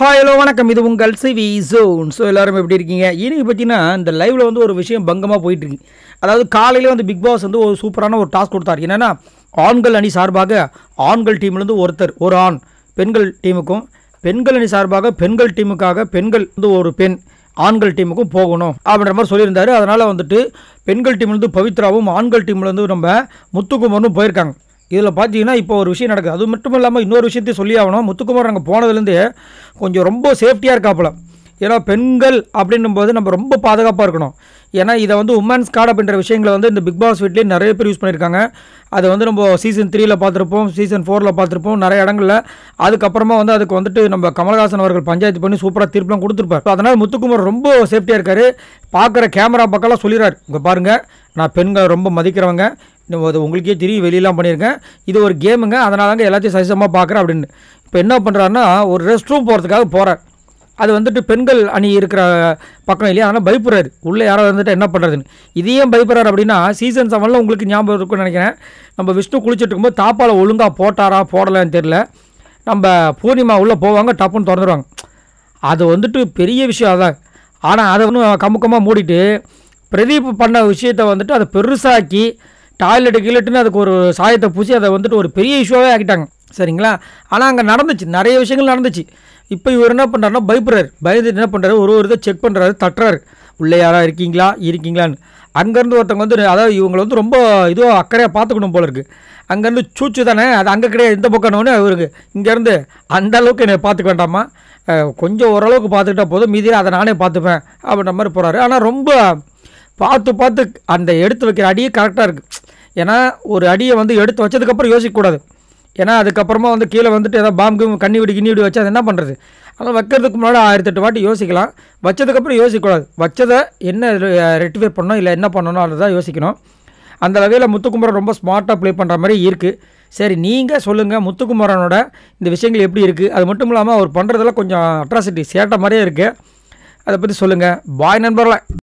hi hello வணக்கம் இது உங்கள் சிவி ஜோன் ஸோ எல்லாரும் எப்படி இருக்கீங்க இன்றைக்கி பார்த்தீங்கன்னா இந்த லைவில் வந்து ஒரு விஷயம் பங்கமாக போயிட்டுருக்கு அதாவது காலையில் வந்து பிக் பாஸ் வந்து ஒரு சூப்பரான ஒரு டாஸ்க் கொடுத்தார் என்னென்னா ஆண்கள் அணி சார்பாக ஆண்கள் டீம்லேருந்து ஒருத்தர் ஒரு ஆண் பெண்கள் டீமுக்கும் பெண்கள் அணி சார்பாக பெண்கள் டீமுக்காக பெண்கள் வந்து ஒரு பெண் ஆண்கள் டீமுக்கும் போகணும் அப்படின்ற மாதிரி சொல்லியிருந்தாரு அதனால் வந்துட்டு பெண்கள் டீம்லேருந்து பவித்ராவும் ஆண்கள் டீம்லேருந்து நம்ம முத்துக்குமரனும் போயிருக்காங்க இதில் பார்த்தீங்கன்னா இப்போ ஒரு விஷயம் நடக்குது அது மட்டும் இல்லாமல் இன்னொரு விஷயத்தையும் சொல்லி ஆகணும் முத்துக்குமார் அங்கே போனதுலேருந்து கொஞ்சம் ரொம்ப சேஃப்டியாக இருக்காப்புல ஏன்னா பெண்கள் அப்படின்னும் போது நம்ம ரொம்ப பாதுகாப்பாக இருக்கணும் ஏன்னா இதை வந்து உமன்ஸ் கார்டு அப்படின்ற விஷயங்களை வந்து இந்த பிக் பாஸ் வீட்லேயும் நிறைய பேர் யூஸ் பண்ணியிருக்காங்க அதை வந்து நம்ம சீசன் த்ரீயில் பார்த்துருப்போம் சீசன் ஃபோரில் பார்த்துருப்போம் நிறைய இடங்களில் அதுக்கப்புறமா வந்து அதுக்கு வந்துட்டு நம்ம கமல்ஹாசன் அவர்கள் பஞ்சாயத்து பண்ணி சூப்பராக தீர்ப்புலாம் கொடுத்துருப்பார் அதனால் முத்துக்குமார் ரொம்ப சேஃப்டியாக இருக்கார் பார்க்குற கேமரா பக்கம்லாம் சொல்லிடுறாரு இங்கே பாருங்கள் நான் பெண்கள் ரொம்ப மதிக்கிறவங்க அது உங்களுக்கே தெரியும் வெளியெல்லாம் பண்ணியிருக்கேன் இது ஒரு கேமுங்க அதனால தாங்க எல்லாத்தையும் சசிசமாக பார்க்குறேன் அப்படின்னு இப்போ என்ன பண்ணுறாருன்னா ஒரு ரெஸ்ட் ரூம் போகிறதுக்காக போகிறார் அது வந்துட்டு பெண்கள் அணி இருக்கிற பக்கம் இல்லையா அதனால் பயப்படுறாரு உள்ளே யாராவது வந்துட்டு என்ன பண்ணுறதுன்னு இதையும் பயப்படுறாரு அப்படின்னா சீசன் செவனில் உங்களுக்கு ஞாபகம் இருக்கும்னு நினைக்கிறேன் நம்ம விஷ்ணு குளிச்சுட்டு இருக்கும்போது தாப்பாவில் ஒழுங்காக போட்டாரா போடலான்னு தெரில நம்ம பூர்ணிமா உள்ளே போவாங்க டப்புன்னு திறந்துடுவாங்க அது வந்துட்டு பெரிய விஷயம் அதான் ஆனால் அதை ஒன்றும் கமுக்கமாக மூடிட்டு பிரதீப் பண்ண விஷயத்தை வந்துட்டு அதை பெருசாக்கி டாய்லெட்டு கீழட்டுன்னு அதுக்கு ஒரு சாயத்தை பூசி அதை வந்துட்டு ஒரு பெரிய இஷ்யூவாகவே ஆக்கிட்டாங்க சரிங்களா ஆனால் அங்கே நடந்துச்சு நிறைய விஷயங்கள் நடந்துச்சு இப்போ இவர் என்ன பண்ணுறாருன்னா பயப்படுறாரு பயந்து என்ன பண்ணுறாரு ஒரு ஒரு இதை செக் பண்ணுறாரு தட்டுறாரு உள்ளே யாராக இருக்கீங்களா இருக்கீங்களான்னு அங்கேருந்து ஒருத்தவங்க வந்து அதாவது இவங்களை வந்து ரொம்ப இதுவாக அக்கறையாக பார்த்துக்கணும் போல இருக்குது அங்கேருந்து சூச்சு தானே அது அங்கே கிடையாது இந்த பக்கம்னு அவருக்கு இங்கேருந்து அந்த அளவுக்கு என்னை பார்த்துக்க வேண்டாமா கொஞ்சம் ஓரளவுக்கு பார்த்துக்கிட்டா போதும் மீதியில் அதை நானே பார்த்துப்பேன் அப்படின்ற மாதிரி போகிறாரு ஆனால் ரொம்ப பார்த்து பார்த்து அந்த எடுத்து வைக்கிற அடியே கரெக்டாக இருக்குது ஏன்னா ஒரு அடியை வந்து எடுத்து வச்சதுக்கப்புறம் யோசிக்கக்கூடாது ஏன்னா அதுக்கப்புறமா வந்து கீழே வந்துட்டு ஏதாவது பாம்பு கண்ணி விடி கிண்ணி விடி வச்சா என்ன பண்ணுறது அதனால் வைக்கிறதுக்கு முன்னாடி ஆயிரத்தெட்டு வாட்டி யோசிக்கலாம் வச்சதுக்கப்புறம் யோசிக்கக்கூடாது வச்சதை என்ன ரெட்டிஃபை பண்ணணும் இல்லை என்ன பண்ணணும் அதை தான் யோசிக்கணும் அந்த வகையில் முத்துக்குமரன் ரொம்ப ஸ்மார்ட்டாக ப்ளே பண்ணுற மாதிரி இருக்குது சரி நீங்கள் சொல்லுங்கள் முத்துக்குமரனோட இந்த விஷயங்கள் எப்படி இருக்குது அது மட்டும் இல்லாமல் அவர் பண்ணுறதெல்லாம் கொஞ்சம் அட்ராசிட்டி சேட்ட மாதிரியே இருக்குது அதை பற்றி சொல்லுங்கள் பாய் நண்பர்களை